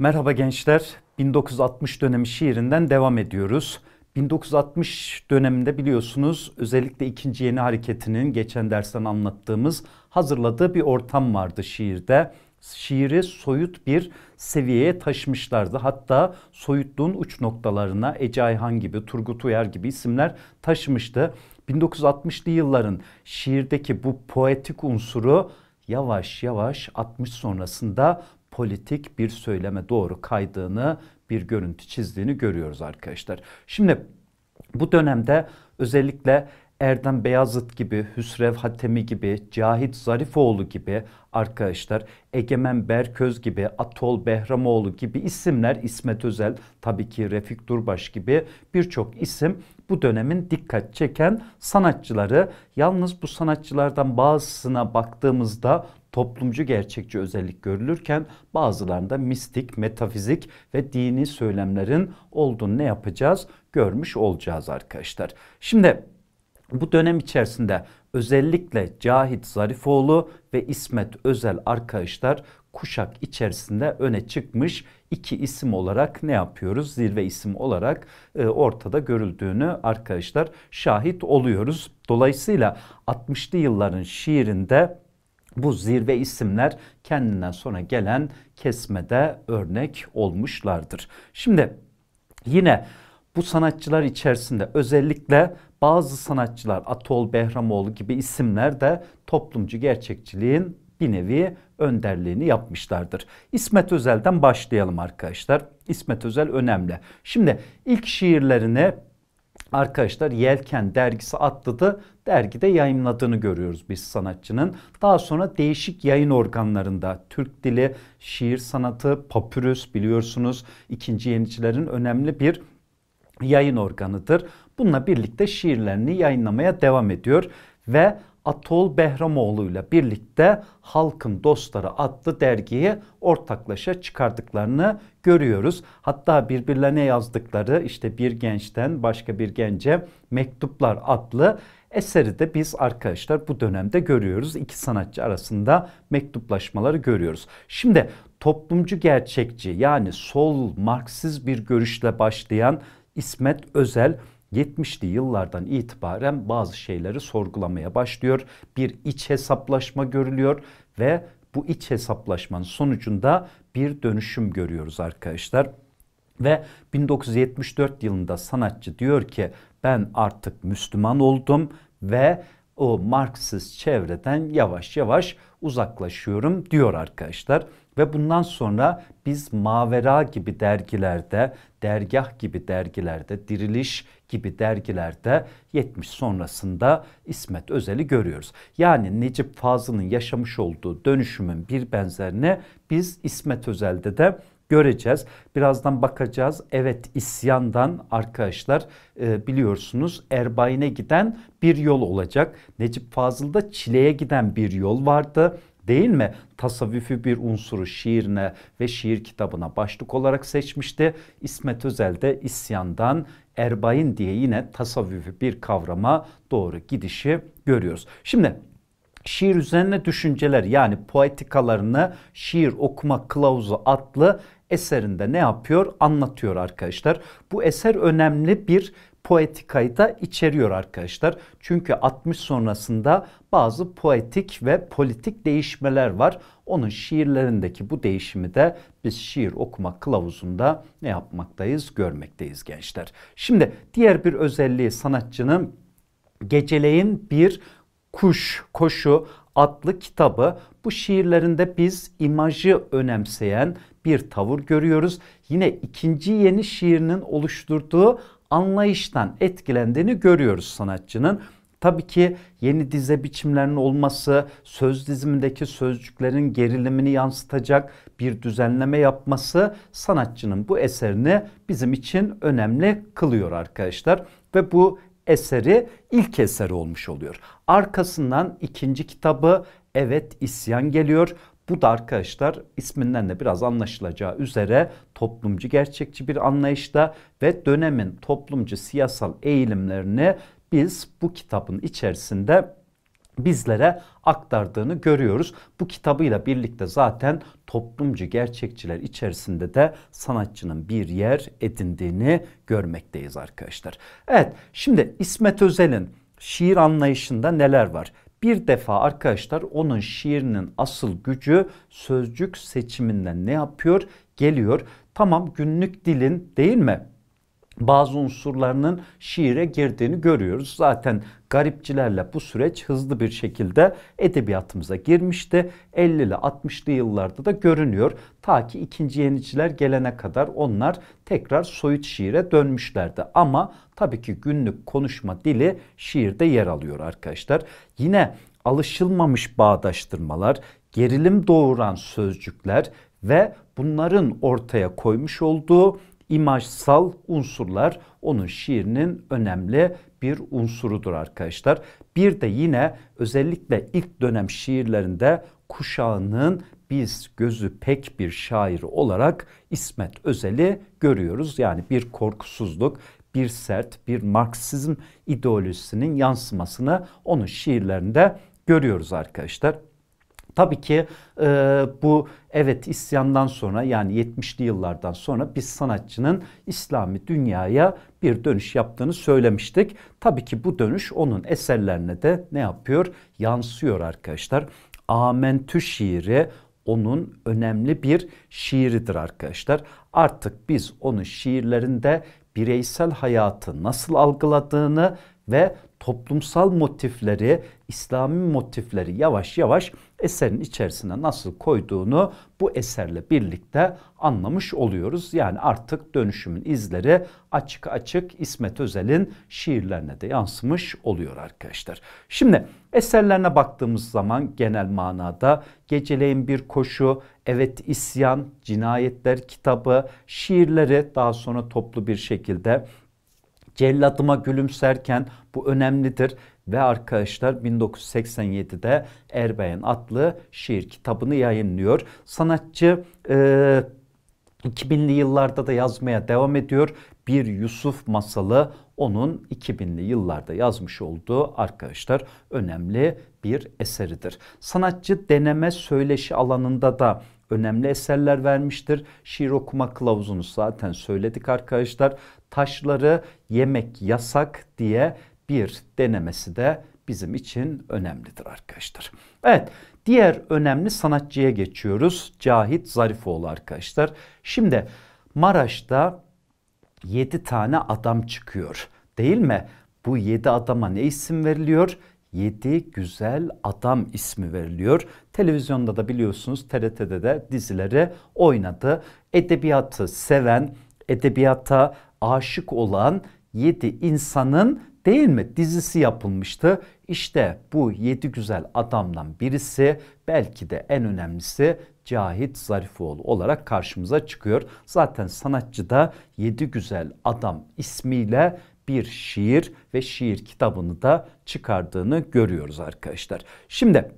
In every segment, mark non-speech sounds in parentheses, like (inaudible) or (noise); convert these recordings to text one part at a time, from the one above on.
Merhaba gençler. 1960 dönemi şiirinden devam ediyoruz. 1960 döneminde biliyorsunuz özellikle ikinci yeni hareketinin geçen dersten anlattığımız hazırladığı bir ortam vardı şiirde. Şiiri soyut bir seviyeye taşımışlardı. Hatta soyutluğun uç noktalarına Ece Ayhan gibi, Turgut Uyar gibi isimler taşımıştı. 1960'lı yılların şiirdeki bu poetik unsuru yavaş yavaş 60 sonrasında politik bir söyleme doğru kaydığını, bir görüntü çizdiğini görüyoruz arkadaşlar. Şimdi bu dönemde özellikle Erdem Beyazıt gibi, Hüsrev Hatemi gibi, Cahit Zarifoğlu gibi arkadaşlar, Egemen Berköz gibi, Atol Behramoğlu gibi isimler, İsmet Özel, tabii ki Refik Durbaş gibi birçok isim bu dönemin dikkat çeken sanatçıları. Yalnız bu sanatçılardan bazısına baktığımızda toplumcu gerçekçi özellik görülürken bazılarında mistik, metafizik ve dini söylemlerin olduğunu ne yapacağız? Görmüş olacağız arkadaşlar. Şimdi bu dönem içerisinde özellikle Cahit Zarifoğlu ve İsmet Özel arkadaşlar kuşak içerisinde öne çıkmış iki isim olarak ne yapıyoruz? Zirve isim olarak e, ortada görüldüğünü arkadaşlar şahit oluyoruz. Dolayısıyla 60'lı yılların şiirinde bu zirve isimler kendinden sonra gelen kesmede örnek olmuşlardır. Şimdi yine bu sanatçılar içerisinde özellikle bazı sanatçılar Atol Behramoğlu gibi isimler de toplumcu gerçekçiliğin bir nevi önderliğini yapmışlardır. İsmet Özel'den başlayalım arkadaşlar. İsmet Özel önemli. Şimdi ilk şiirlerini arkadaşlar Yelken dergisi atladı. Dergide yayınladığını görüyoruz biz sanatçının. Daha sonra değişik yayın organlarında Türk dili, şiir sanatı, papürüs biliyorsunuz ikinci yeniçilerin önemli bir yayın organıdır. Bununla birlikte şiirlerini yayınlamaya devam ediyor ve Atol Behramoğlu ile birlikte Halkın Dostları adlı dergiyi ortaklaşa çıkardıklarını görüyoruz. Hatta birbirlerine yazdıkları işte bir gençten başka bir gence mektuplar adlı eseri de biz arkadaşlar bu dönemde görüyoruz. İki sanatçı arasında mektuplaşmaları görüyoruz. Şimdi toplumcu gerçekçi yani sol Marksiz bir görüşle başlayan İsmet Özel 70'li yıllardan itibaren bazı şeyleri sorgulamaya başlıyor. Bir iç hesaplaşma görülüyor ve bu iç hesaplaşmanın sonucunda bir dönüşüm görüyoruz arkadaşlar. Ve 1974 yılında sanatçı diyor ki ben artık Müslüman oldum ve o Marksist çevreden yavaş yavaş uzaklaşıyorum diyor arkadaşlar. Ve bundan sonra biz Mavera gibi dergilerde, Dergah gibi dergilerde, Diriliş gibi dergilerde 70 sonrasında İsmet Özel'i görüyoruz. Yani Necip Fazıl'ın yaşamış olduğu dönüşümün bir benzerini biz İsmet Özel'de de göreceğiz. Birazdan bakacağız. Evet isyandan arkadaşlar e, biliyorsunuz Erbayne giden bir yol olacak. Necip Fazıl'da Çile'ye giden bir yol vardı değil mi? Tasavvufi bir unsuru şiirine ve şiir kitabına başlık olarak seçmişti. İsmet Özel de isyandan erbain diye yine tasavvufi bir kavrama doğru gidişi görüyoruz. Şimdi şiir üzerine düşünceler yani poetikalarını şiir okuma kılavuzu adlı eserinde ne yapıyor? Anlatıyor arkadaşlar. Bu eser önemli bir poetikayı da içeriyor arkadaşlar. Çünkü 60 sonrasında bazı poetik ve politik değişmeler var. Onun şiirlerindeki bu değişimi de biz şiir okuma kılavuzunda ne yapmaktayız görmekteyiz gençler. Şimdi diğer bir özelliği sanatçının geceleyin bir kuş koşu adlı kitabı bu şiirlerinde biz imajı önemseyen bir tavır görüyoruz. Yine ikinci yeni şiirinin oluşturduğu anlayıştan etkilendiğini görüyoruz sanatçının. Tabii ki yeni dize biçimlerinin olması, söz dizimindeki sözcüklerin gerilimini yansıtacak bir düzenleme yapması sanatçının bu eserini bizim için önemli kılıyor arkadaşlar. Ve bu eseri ilk eseri olmuş oluyor. Arkasından ikinci kitabı Evet İsyan geliyor. Bu da arkadaşlar isminden de biraz anlaşılacağı üzere toplumcu gerçekçi bir anlayışta ve dönemin toplumcu siyasal eğilimlerini biz bu kitabın içerisinde bizlere aktardığını görüyoruz. Bu kitabıyla birlikte zaten toplumcu gerçekçiler içerisinde de sanatçının bir yer edindiğini görmekteyiz arkadaşlar. Evet şimdi İsmet Özel'in şiir anlayışında neler var? Bir defa arkadaşlar onun şiirinin asıl gücü sözcük seçiminden ne yapıyor? Geliyor. Tamam günlük dilin değil mi? bazı unsurlarının şiire girdiğini görüyoruz. Zaten garipçilerle bu süreç hızlı bir şekilde edebiyatımıza girmişti. 50'li 60'lı yıllarda da görünüyor. Ta ki ikinci yeniciler gelene kadar onlar tekrar soyut şiire dönmüşlerdi. Ama tabii ki günlük konuşma dili şiirde yer alıyor arkadaşlar. Yine alışılmamış bağdaştırmalar, gerilim doğuran sözcükler ve bunların ortaya koymuş olduğu imajsal unsurlar onun şiirinin önemli bir unsurudur arkadaşlar. Bir de yine özellikle ilk dönem şiirlerinde kuşağının biz gözü pek bir şair olarak İsmet Özel'i görüyoruz. Yani bir korkusuzluk, bir sert, bir Marksizm ideolojisinin yansımasını onun şiirlerinde görüyoruz arkadaşlar. Tabii ki e, bu evet isyandan sonra yani 70'li yıllardan sonra biz sanatçının İslami dünyaya bir dönüş yaptığını söylemiştik. Tabii ki bu dönüş onun eserlerine de ne yapıyor? Yansıyor arkadaşlar. Amentü şiiri onun önemli bir şiiridir arkadaşlar. Artık biz onun şiirlerinde bireysel hayatı nasıl algıladığını ve toplumsal motifleri, İslami motifleri yavaş yavaş eserin içerisine nasıl koyduğunu bu eserle birlikte anlamış oluyoruz. Yani artık dönüşümün izleri açık açık İsmet Özel'in şiirlerine de yansımış oluyor arkadaşlar. Şimdi eserlerine baktığımız zaman genel manada Geceleyin Bir Koşu, Evet İsyan, Cinayetler kitabı, şiirleri daha sonra toplu bir şekilde Cellatıma gülümserken bu önemlidir. Ve arkadaşlar 1987'de Erbayan adlı şiir kitabını yayınlıyor. Sanatçı e, 2000'li yıllarda da yazmaya devam ediyor. Bir Yusuf masalı onun 2000'li yıllarda yazmış olduğu arkadaşlar önemli bir eseridir. Sanatçı deneme söyleşi alanında da önemli eserler vermiştir. Şiir okuma kılavuzunu zaten söyledik arkadaşlar. Taşları yemek yasak diye bir denemesi de bizim için önemlidir arkadaşlar. Evet diğer önemli sanatçıya geçiyoruz. Cahit Zarifoğlu arkadaşlar. Şimdi Maraş'ta 7 tane adam çıkıyor değil mi? Bu 7 adama ne isim veriliyor? 7 güzel adam ismi veriliyor. Televizyonda da biliyorsunuz TRT'de de dizileri oynadı. Edebiyatı seven, edebiyata aşık olan 7 insanın değil mi dizisi yapılmıştı. İşte bu yedi güzel adamdan birisi belki de en önemlisi Cahit Zarifoğlu olarak karşımıza çıkıyor. Zaten sanatçı da yedi güzel adam ismiyle bir şiir ve şiir kitabını da çıkardığını görüyoruz arkadaşlar. Şimdi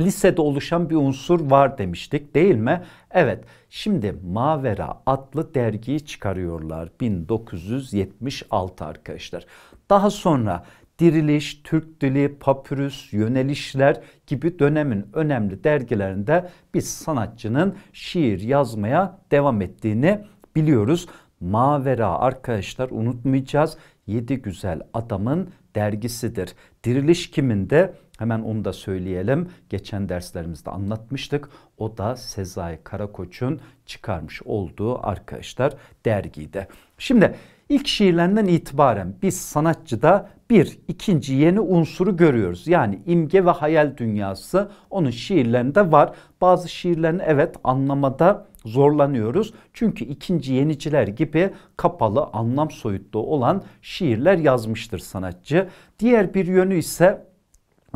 lisede oluşan bir unsur var demiştik değil mi? Evet şimdi Mavera adlı dergiyi çıkarıyorlar 1976 arkadaşlar. Daha sonra Diriliş, Türk Dili, Papyrus, Yönelişler gibi dönemin önemli dergilerinde biz sanatçının şiir yazmaya devam ettiğini biliyoruz. Mavera arkadaşlar unutmayacağız. Yedi Güzel Adam'ın dergisidir. Diriliş kiminde? Hemen onu da söyleyelim. Geçen derslerimizde anlatmıştık. O da Sezai Karakoç'un çıkarmış olduğu arkadaşlar dergiydi. Şimdi İlk şiirlerinden itibaren biz sanatçıda bir ikinci yeni unsuru görüyoruz. Yani imge ve hayal dünyası onun şiirlerinde var. Bazı şiirlerini evet anlamada zorlanıyoruz. Çünkü ikinci yeniciler gibi kapalı anlam soyutlu olan şiirler yazmıştır sanatçı. Diğer bir yönü ise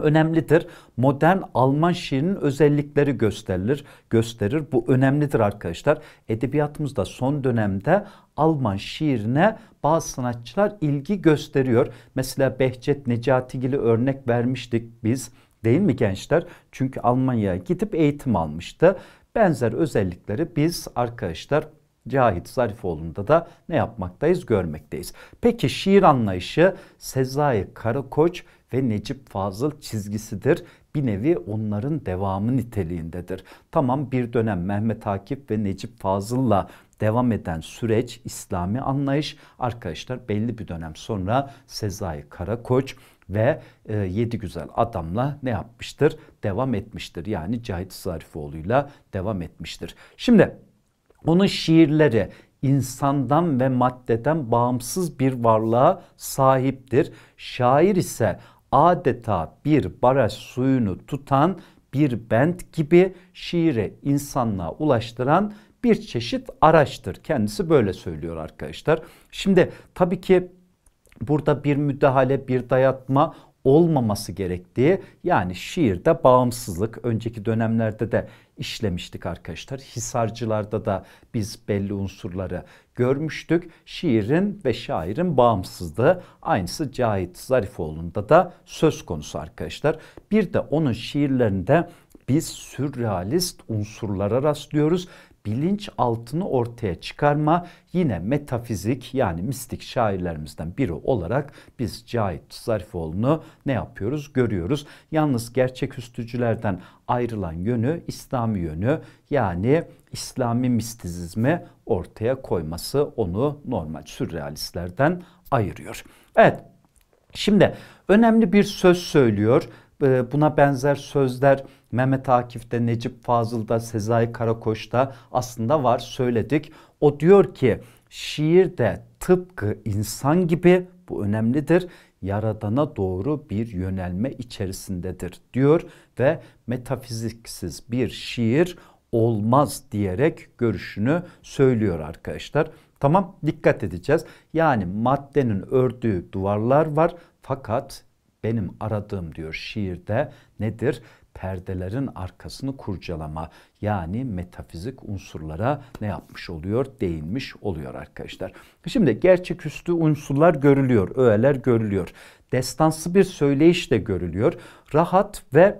önemlidir. Modern Alman şiirinin özellikleri gösterilir, gösterir. Bu önemlidir arkadaşlar. Edebiyatımızda son dönemde Alman şiirine bazı sanatçılar ilgi gösteriyor. Mesela Behçet Necatigil'i örnek vermiştik biz. Değil mi gençler? Çünkü Almanya'ya gidip eğitim almıştı. Benzer özellikleri biz arkadaşlar Cahit Zarifoğlu'nda da ne yapmaktayız görmekteyiz. Peki şiir anlayışı Sezai Karakoç ve Necip Fazıl çizgisidir. Bir nevi onların devamı niteliğindedir. Tamam bir dönem Mehmet Akif ve Necip Fazıl'la devam eden süreç İslami anlayış arkadaşlar belli bir dönem sonra Sezai Karakoç ve e, Yedi Güzel Adam'la ne yapmıştır? Devam etmiştir. Yani Cahit Zarifoğlu'yla devam etmiştir. Şimdi onun şiirleri insandan ve maddeden bağımsız bir varlığa sahiptir. Şair ise adeta bir baraj suyunu tutan bir bent gibi şiiri insanlığa ulaştıran bir çeşit araçtır. Kendisi böyle söylüyor arkadaşlar. Şimdi tabii ki burada bir müdahale, bir dayatma olmaması gerektiği yani şiirde bağımsızlık önceki dönemlerde de işlemiştik arkadaşlar. Hisarcılarda da biz belli unsurları görmüştük. Şiirin ve şairin bağımsızlığı aynısı Cahit Zarifoğlu'nda da söz konusu arkadaşlar. Bir de onun şiirlerinde biz sürrealist unsurlara rastlıyoruz bilinç altını ortaya çıkarma yine metafizik yani mistik şairlerimizden biri olarak biz Cahit Zarifoğlu'nu ne yapıyoruz görüyoruz. Yalnız gerçek üstücülerden ayrılan yönü İslami yönü yani İslami mistizizmi ortaya koyması onu normal sürrealistlerden ayırıyor. Evet şimdi önemli bir söz söylüyor ee, buna benzer sözler Mehmet Akif'te, Necip Fazıl'da, Sezai Karakoç'ta aslında var söyledik. O diyor ki şiir de tıpkı insan gibi bu önemlidir. Yaradana doğru bir yönelme içerisindedir diyor ve metafiziksiz bir şiir olmaz diyerek görüşünü söylüyor arkadaşlar. Tamam dikkat edeceğiz. Yani maddenin ördüğü duvarlar var fakat benim aradığım diyor şiirde nedir? perdelerin arkasını kurcalama yani metafizik unsurlara ne yapmış oluyor? Değinmiş oluyor arkadaşlar. Şimdi gerçeküstü unsurlar görülüyor, öğeler görülüyor. Destansı bir söyleyiş de görülüyor. Rahat ve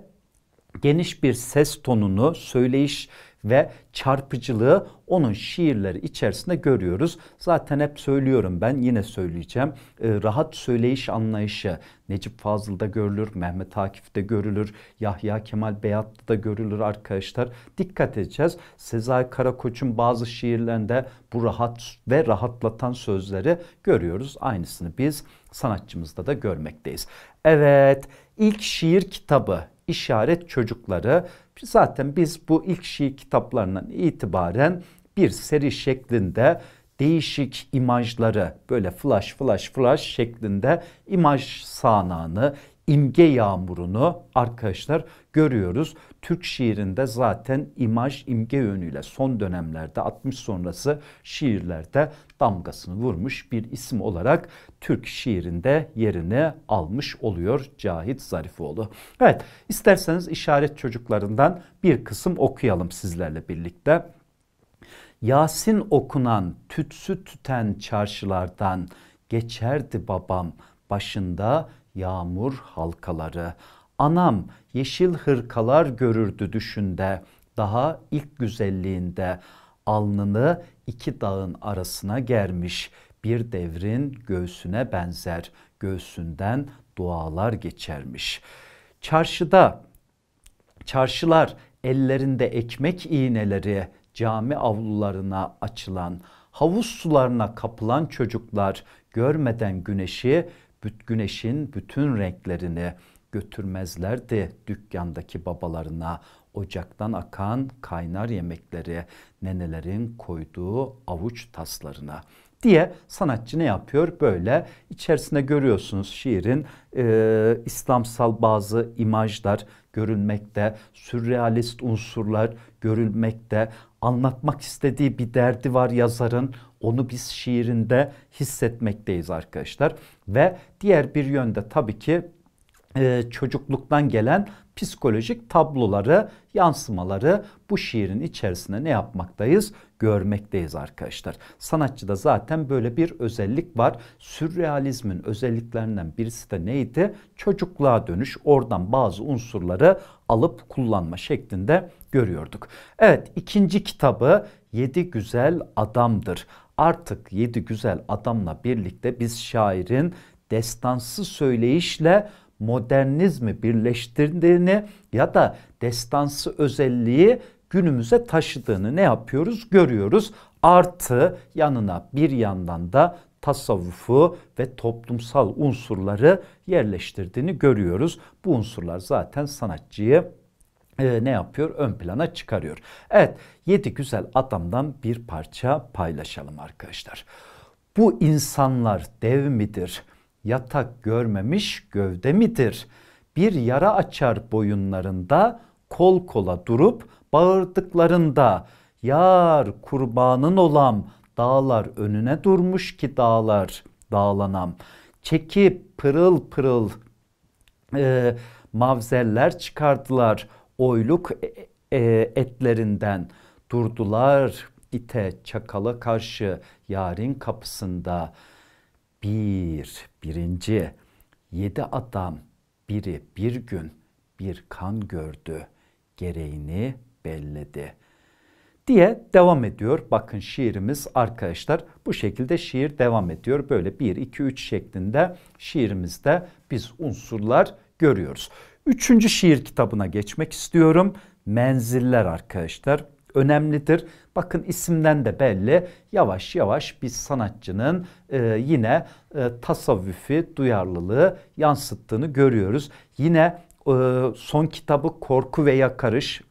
geniş bir ses tonunu, söyleyiş ve çarpıcılığı onun şiirleri içerisinde görüyoruz. Zaten hep söylüyorum ben yine söyleyeceğim. E, rahat söyleyiş anlayışı Necip Fazıl'da görülür, Mehmet Akif'te görülür, Yahya Kemal Beyatlı'da görülür arkadaşlar. Dikkat edeceğiz. Sezai Karakoç'un bazı şiirlerinde bu rahat ve rahatlatan sözleri görüyoruz. Aynısını biz sanatçımızda da görmekteyiz. Evet, ilk şiir kitabı İşaret çocukları zaten biz bu ilk şiir kitaplarından itibaren bir seri şeklinde değişik imajları böyle flash flash flash şeklinde imaj sahnanı imge yağmurunu arkadaşlar görüyoruz. Türk şiirinde zaten imaj imge yönüyle son dönemlerde 60 sonrası şiirlerde damgasını vurmuş bir isim olarak Türk şiirinde yerini almış oluyor Cahit Zarifoğlu. Evet isterseniz işaret çocuklarından bir kısım okuyalım sizlerle birlikte. Yasin okunan tütsü tüten çarşılardan geçerdi babam başında yağmur halkaları. Anam yeşil hırkalar görürdü düşünde, daha ilk güzelliğinde alnını iki dağın arasına germiş, bir devrin göğsüne benzer, göğsünden dualar geçermiş. Çarşıda, çarşılar ellerinde ekmek iğneleri, cami avlularına açılan, havuz sularına kapılan çocuklar görmeden güneşi güneşin bütün renklerini götürmezlerdi dükkandaki babalarına. Ocaktan akan kaynar yemekleri, nenelerin koyduğu avuç taslarına diye sanatçı ne yapıyor? Böyle içerisinde görüyorsunuz şiirin e, İslamsal bazı imajlar görülmekte, sürrealist unsurlar görülmekte, anlatmak istediği bir derdi var yazarın. Onu biz şiirinde hissetmekteyiz arkadaşlar. Ve diğer bir yönde tabii ki e, çocukluktan gelen psikolojik tabloları, yansımaları bu şiirin içerisinde ne yapmaktayız? Görmekteyiz arkadaşlar. Sanatçıda zaten böyle bir özellik var. Sürrealizmin özelliklerinden birisi de neydi? Çocukluğa dönüş. Oradan bazı unsurları alıp kullanma şeklinde görüyorduk. Evet ikinci kitabı Yedi Güzel Adamdır. Artık yedi güzel adamla birlikte biz şairin destansı söyleyişle modernizmi birleştirdiğini ya da destansı özelliği günümüze taşıdığını ne yapıyoruz? Görüyoruz. Artı yanına bir yandan da tasavvufu ve toplumsal unsurları yerleştirdiğini görüyoruz. Bu unsurlar zaten sanatçıyı e, ne yapıyor? Ön plana çıkarıyor. Evet, yedi güzel adamdan bir parça paylaşalım arkadaşlar. Bu insanlar dev midir? Yatak görmemiş gövde midir? Bir yara açar boyunlarında, kol kola durup bağırdıklarında, yar kurbanın olam, dağlar önüne durmuş ki dağlar dağlanam. Çekip pırıl pırıl e, mavzeller çıkardılar, oyluk e, e, etlerinden durdular ite çakala karşı yarın kapısında bir birinci yedi adam biri bir gün bir kan gördü gereğini belledi diye devam ediyor. Bakın şiirimiz arkadaşlar bu şekilde şiir devam ediyor. Böyle 1 2 3 şeklinde şiirimizde biz unsurlar görüyoruz. Üçüncü şiir kitabına geçmek istiyorum. Menziller arkadaşlar önemlidir. Bakın isimden de belli yavaş yavaş bir sanatçının e, yine e, tasavvüfi duyarlılığı yansıttığını görüyoruz. Yine e, son kitabı Korku ve Yakarış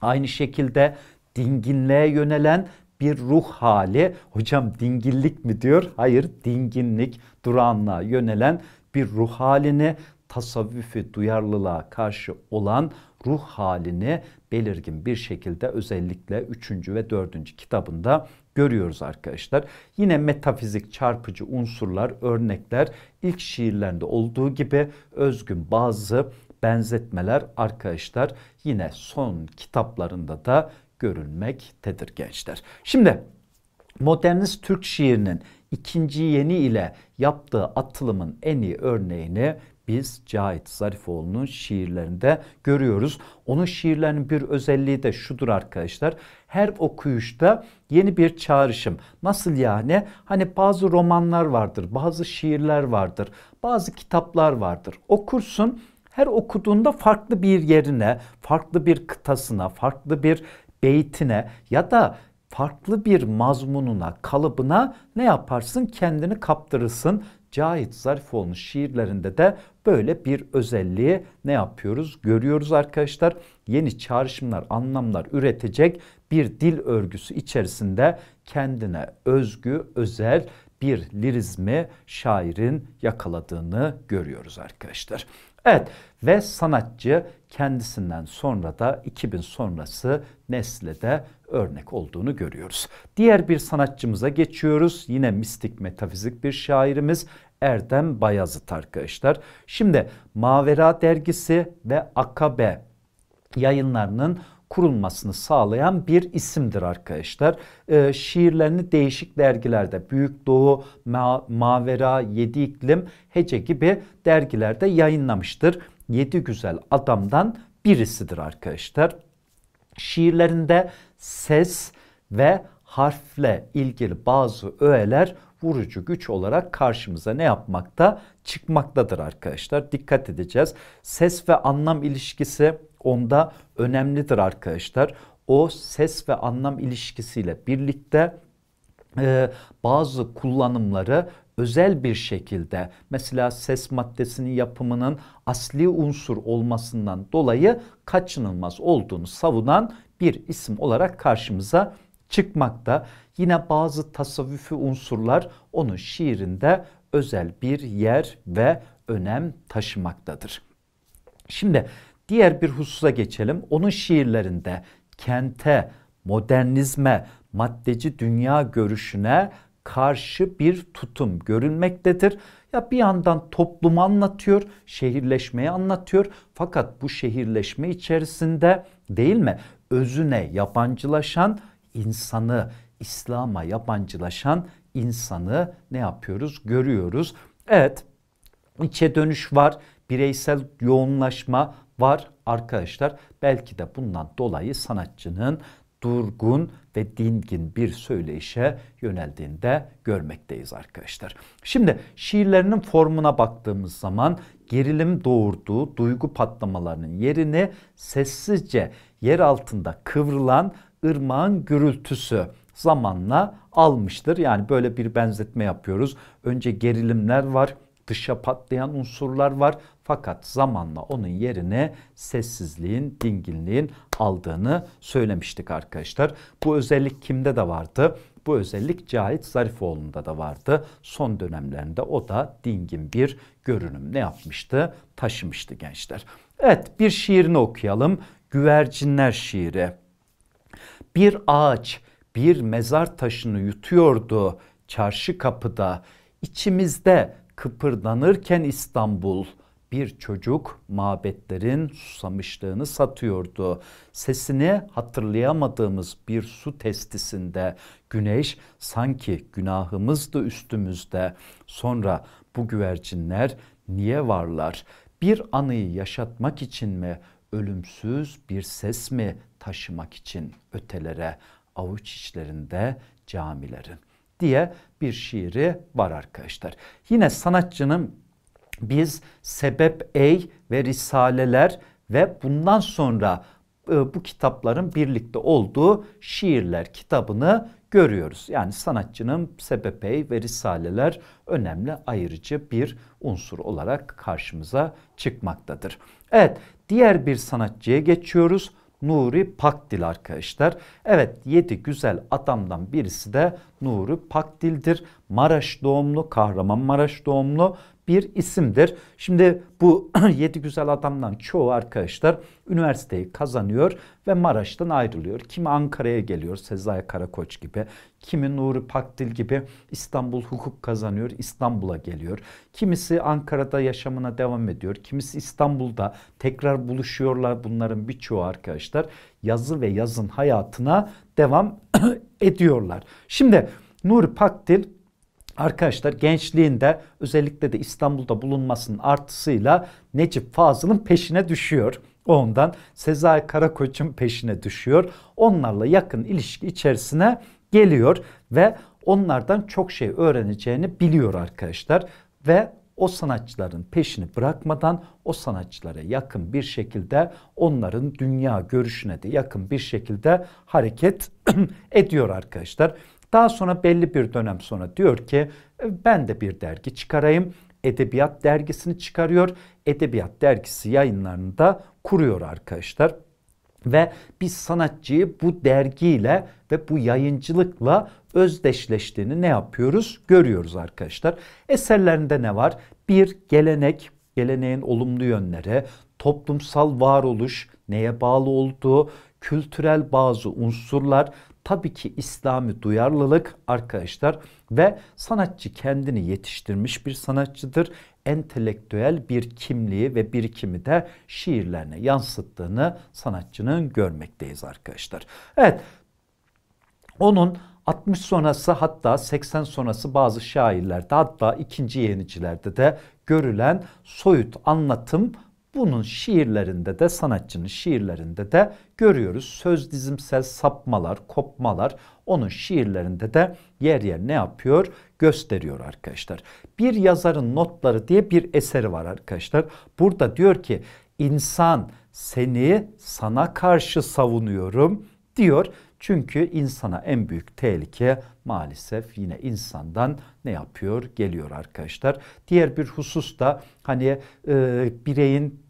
aynı şekilde dinginliğe yönelen bir ruh hali. Hocam dingillik mi diyor? Hayır dinginlik, duranlığa yönelen bir ruh halini tasavvufi duyarlılığa karşı olan ruh halini belirgin bir şekilde özellikle 3. ve 4. kitabında görüyoruz arkadaşlar. Yine metafizik çarpıcı unsurlar, örnekler ilk şiirlerinde olduğu gibi özgün bazı benzetmeler arkadaşlar yine son kitaplarında da görülmektedir gençler. Şimdi modernist Türk şiirinin ikinci yeni ile yaptığı atılımın en iyi örneğini biz Cahit Zarifoğlu'nun şiirlerinde görüyoruz. Onun şiirlerinin bir özelliği de şudur arkadaşlar. Her okuyuşta yeni bir çağrışım. Nasıl yani? Hani bazı romanlar vardır, bazı şiirler vardır, bazı kitaplar vardır. Okursun her okuduğunda farklı bir yerine, farklı bir kıtasına, farklı bir beytine ya da farklı bir mazmununa, kalıbına ne yaparsın? Kendini kaptırırsın. Cahit Zarifoğlu'nun şiirlerinde de böyle bir özelliği ne yapıyoruz? Görüyoruz arkadaşlar. Yeni çağrışımlar, anlamlar üretecek bir dil örgüsü içerisinde kendine özgü, özel bir lirizmi şairin yakaladığını görüyoruz arkadaşlar. Evet ve sanatçı kendisinden sonra da 2000 sonrası nesle de örnek olduğunu görüyoruz. Diğer bir sanatçımıza geçiyoruz. Yine mistik metafizik bir şairimiz Erdem Bayazıt arkadaşlar. Şimdi Mavera dergisi ve Akabe yayınlarının kurulmasını sağlayan bir isimdir arkadaşlar. E, şiirlerini değişik dergilerde Büyük Doğu, Ma Mavera, Yedi İklim, Hece gibi dergilerde yayınlamıştır. Yedi Güzel Adam'dan birisidir arkadaşlar. Şiirlerinde ses ve harfle ilgili bazı öğeler vurucu güç olarak karşımıza ne yapmakta? Çıkmaktadır arkadaşlar. Dikkat edeceğiz. Ses ve anlam ilişkisi onda önemlidir arkadaşlar. O ses ve anlam ilişkisiyle birlikte e, bazı kullanımları özel bir şekilde mesela ses maddesinin yapımının asli unsur olmasından dolayı kaçınılmaz olduğunu savunan bir isim olarak karşımıza çıkmakta. Yine bazı tasavvufi unsurlar onun şiirinde özel bir yer ve önem taşımaktadır. Şimdi diğer bir hususa geçelim. Onun şiirlerinde kente, modernizme, maddeci dünya görüşüne karşı bir tutum görülmektedir. Ya bir yandan toplumu anlatıyor, şehirleşmeyi anlatıyor. Fakat bu şehirleşme içerisinde değil mi? Özüne yabancılaşan insanı, İslam'a yabancılaşan insanı ne yapıyoruz? Görüyoruz. Evet, içe dönüş var, bireysel yoğunlaşma, var arkadaşlar. Belki de bundan dolayı sanatçının durgun ve dingin bir söyleyişe yöneldiğinde görmekteyiz arkadaşlar. Şimdi şiirlerinin formuna baktığımız zaman gerilim doğurduğu duygu patlamalarının yerini sessizce yer altında kıvrılan ırmağın gürültüsü zamanla almıştır. Yani böyle bir benzetme yapıyoruz. Önce gerilimler var dışa patlayan unsurlar var. Fakat zamanla onun yerine sessizliğin, dinginliğin aldığını söylemiştik arkadaşlar. Bu özellik kimde de vardı? Bu özellik Cahit Zarifoğlu'nda da vardı. Son dönemlerinde o da dingin bir görünüm ne yapmıştı? Taşımıştı gençler. Evet bir şiirini okuyalım. Güvercinler şiiri. Bir ağaç bir mezar taşını yutuyordu çarşı kapıda. İçimizde kıpırdanırken İstanbul bir çocuk mabetlerin susamışlığını satıyordu. Sesini hatırlayamadığımız bir su testisinde güneş sanki günahımız da üstümüzde. Sonra bu güvercinler niye varlar? Bir anıyı yaşatmak için mi? Ölümsüz bir ses mi taşımak için ötelere avuç içlerinde camilerin? diye bir şiiri var arkadaşlar. Yine sanatçının biz Sebep Ey ve Risaleler ve bundan sonra e, bu kitapların birlikte olduğu şiirler kitabını görüyoruz. Yani sanatçının sebepey ve risaleler önemli ayırıcı bir unsur olarak karşımıza çıkmaktadır. Evet diğer bir sanatçıya geçiyoruz. Nuri Pakdil arkadaşlar. Evet 7 güzel adamdan birisi de Nuri Pakdil'dir. Maraş doğumlu, Kahramanmaraş doğumlu bir isimdir. Şimdi bu (clears throat) yedi güzel adamdan çoğu arkadaşlar üniversiteyi kazanıyor ve Maraş'tan ayrılıyor. Kimi Ankara'ya geliyor Sezai Karakoç gibi, kimi Nuri Pakdil gibi İstanbul hukuk kazanıyor, İstanbul'a geliyor. Kimisi Ankara'da yaşamına devam ediyor, kimisi İstanbul'da tekrar buluşuyorlar bunların birçoğu arkadaşlar. Yazı ve yazın hayatına devam (clears throat) ediyorlar. Şimdi Nuri Pakdil Arkadaşlar gençliğinde özellikle de İstanbul'da bulunmasının artısıyla Necip Fazıl'ın peşine düşüyor. Ondan Sezai Karakoç'un peşine düşüyor. Onlarla yakın ilişki içerisine geliyor ve onlardan çok şey öğreneceğini biliyor arkadaşlar ve o sanatçıların peşini bırakmadan o sanatçılara yakın bir şekilde onların dünya görüşüne de yakın bir şekilde hareket (clears throat) ediyor arkadaşlar. Daha sonra belli bir dönem sonra diyor ki e, ben de bir dergi çıkarayım. Edebiyat dergisini çıkarıyor. Edebiyat dergisi yayınlarını da kuruyor arkadaşlar. Ve bir sanatçıyı bu dergiyle ve bu yayıncılıkla özdeşleştiğini ne yapıyoruz? Görüyoruz arkadaşlar. Eserlerinde ne var? Bir gelenek, geleneğin olumlu yönleri, toplumsal varoluş, neye bağlı olduğu, kültürel bazı unsurlar, Tabii ki İslami duyarlılık arkadaşlar ve sanatçı kendini yetiştirmiş bir sanatçıdır. Entelektüel bir kimliği ve birikimi de şiirlerine yansıttığını sanatçının görmekteyiz arkadaşlar. Evet onun 60 sonrası hatta 80 sonrası bazı şairlerde hatta ikinci yenicilerde de görülen soyut anlatım bunun şiirlerinde de sanatçının şiirlerinde de görüyoruz. Söz dizimsel sapmalar, kopmalar onun şiirlerinde de yer yer ne yapıyor? Gösteriyor arkadaşlar. Bir yazarın notları diye bir eseri var arkadaşlar. Burada diyor ki insan seni sana karşı savunuyorum diyor çünkü insana en büyük tehlike maalesef yine insandan ne yapıyor geliyor arkadaşlar. Diğer bir husus da hani e, bireyin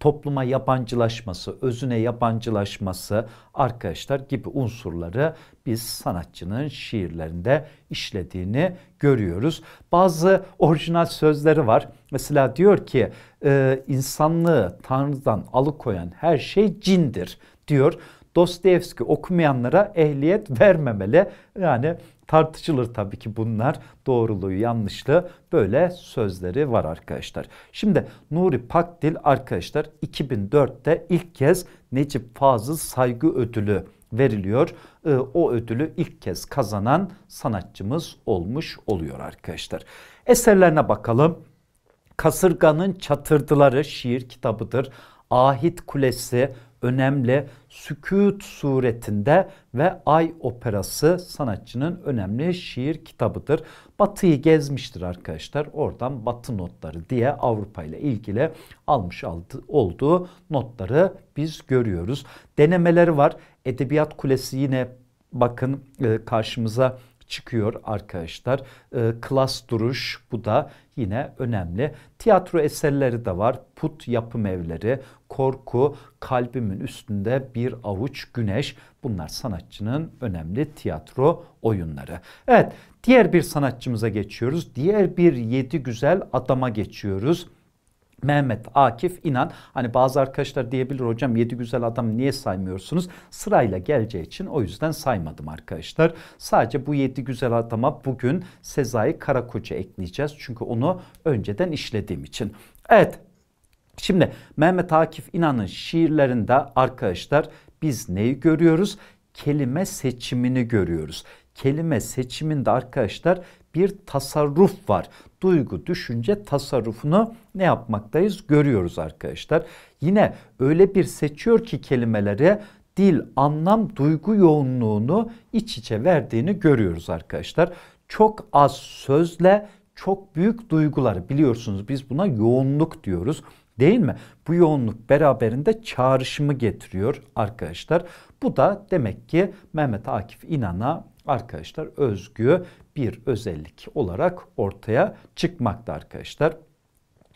topluma yabancılaşması, özüne yabancılaşması arkadaşlar gibi unsurları biz sanatçının şiirlerinde işlediğini görüyoruz. Bazı orijinal sözleri var. Mesela diyor ki e, insanlığı Tanrı'dan alıkoyan her şey cindir diyor. Dostoyevski okumayanlara ehliyet vermemeli. Yani tartışılır tabii ki bunlar doğruluğu yanlışlığı böyle sözleri var arkadaşlar. Şimdi Nuri Pakdil arkadaşlar 2004'te ilk kez Necip Fazıl Saygı Ödülü veriliyor. Ee, o ödülü ilk kez kazanan sanatçımız olmuş oluyor arkadaşlar. Eserlerine bakalım. Kasırganın Çatırdıları şiir kitabıdır. Ahit Kulesi, önemli sükut suretinde ve Ay Operası sanatçının önemli şiir kitabıdır. Batı'yı gezmiştir arkadaşlar. Oradan Batı notları diye Avrupa ile ilgili almış aldı, olduğu notları biz görüyoruz. Denemeleri var. Edebiyat Kulesi yine bakın e, karşımıza çıkıyor arkadaşlar. E, klas duruş bu da yine önemli. Tiyatro eserleri de var. Put yapım evleri, korku, kalbimin üstünde bir avuç güneş. Bunlar sanatçının önemli tiyatro oyunları. Evet diğer bir sanatçımıza geçiyoruz. Diğer bir yedi güzel adama geçiyoruz. Mehmet, Akif, İnan. Hani bazı arkadaşlar diyebilir hocam yedi güzel adam niye saymıyorsunuz? Sırayla geleceği için o yüzden saymadım arkadaşlar. Sadece bu yedi güzel adama bugün Sezai Karakoç'u ekleyeceğiz. Çünkü onu önceden işlediğim için. Evet. Şimdi Mehmet Akif İnan'ın şiirlerinde arkadaşlar biz neyi görüyoruz? Kelime seçimini görüyoruz kelime seçiminde arkadaşlar bir tasarruf var duygu, düşünce tasarrufunu ne yapmaktayız? Görüyoruz arkadaşlar. Yine öyle bir seçiyor ki kelimeleri dil, anlam, duygu yoğunluğunu iç içe verdiğini görüyoruz arkadaşlar. Çok az sözle çok büyük duygular biliyorsunuz biz buna yoğunluk diyoruz. Değil mi? Bu yoğunluk beraberinde çağrışımı getiriyor arkadaşlar. Bu da demek ki Mehmet Akif İnan'a arkadaşlar özgü bir özellik olarak ortaya çıkmakta arkadaşlar.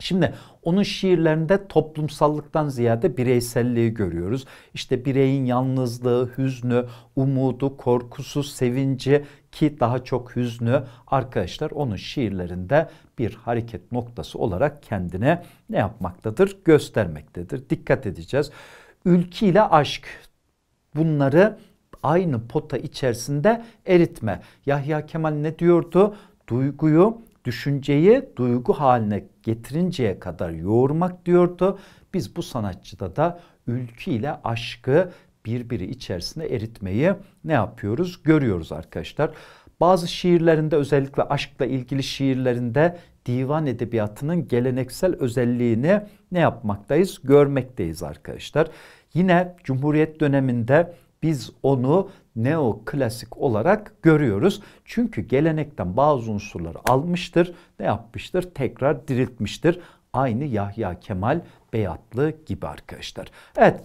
Şimdi onun şiirlerinde toplumsallıktan ziyade bireyselliği görüyoruz. İşte bireyin yalnızlığı, hüznü, umudu, korkusu, sevinci ki daha çok hüznü arkadaşlar onun şiirlerinde bir hareket noktası olarak kendine ne yapmaktadır? Göstermektedir. Dikkat edeceğiz. Ülke ile aşk bunları aynı pota içerisinde eritme. Yahya Kemal ne diyordu? Duyguyu, düşünceyi duygu haline getirinceye kadar yoğurmak diyordu. Biz bu sanatçıda da ülke ile aşkı birbiri içerisinde eritmeyi ne yapıyoruz? Görüyoruz arkadaşlar. Bazı şiirlerinde özellikle aşkla ilgili şiirlerinde divan edebiyatının geleneksel özelliğini ne yapmaktayız? Görmekteyiz arkadaşlar. Yine Cumhuriyet döneminde biz onu neo klasik olarak görüyoruz. Çünkü gelenekten bazı unsurları almıştır, ne yapmıştır? Tekrar diriltmiştir. Aynı Yahya Kemal Beyatlı gibi arkadaşlar. Evet,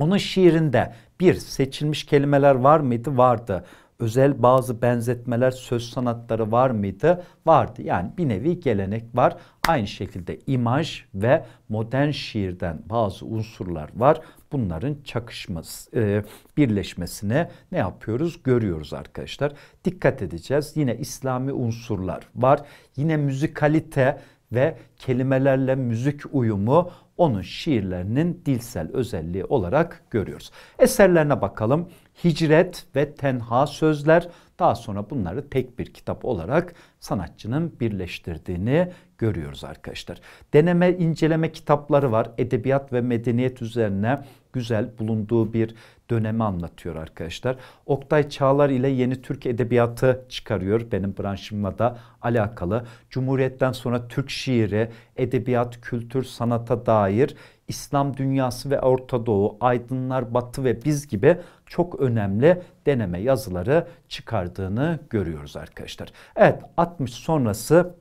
onun şiirinde bir seçilmiş kelimeler var mıydı? Vardı özel bazı benzetmeler, söz sanatları var mıydı? Vardı. Yani bir nevi gelenek var. Aynı şekilde imaj ve modern şiirden bazı unsurlar var. Bunların çakışması, e, birleşmesine ne yapıyoruz? Görüyoruz arkadaşlar. Dikkat edeceğiz. Yine İslami unsurlar var. Yine müzikalite ve kelimelerle müzik uyumu onun şiirlerinin dilsel özelliği olarak görüyoruz. Eserlerine bakalım hicret ve tenha sözler. Daha sonra bunları tek bir kitap olarak sanatçının birleştirdiğini görüyoruz arkadaşlar. Deneme inceleme kitapları var. Edebiyat ve medeniyet üzerine güzel bulunduğu bir dönemi anlatıyor arkadaşlar. Oktay Çağlar ile Yeni Türk Edebiyatı çıkarıyor. Benim branşımla da alakalı. Cumhuriyetten sonra Türk şiiri, edebiyat, kültür, sanata dair İslam dünyası ve Orta Doğu, aydınlar, batı ve biz gibi çok önemli deneme yazıları çıkardığını görüyoruz arkadaşlar. Evet 60 sonrası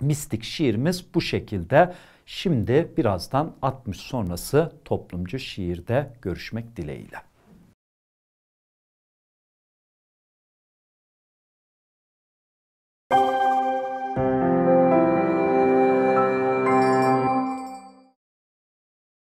mistik şiirimiz bu şekilde. Şimdi birazdan 60 sonrası toplumcu şiirde görüşmek dileğiyle.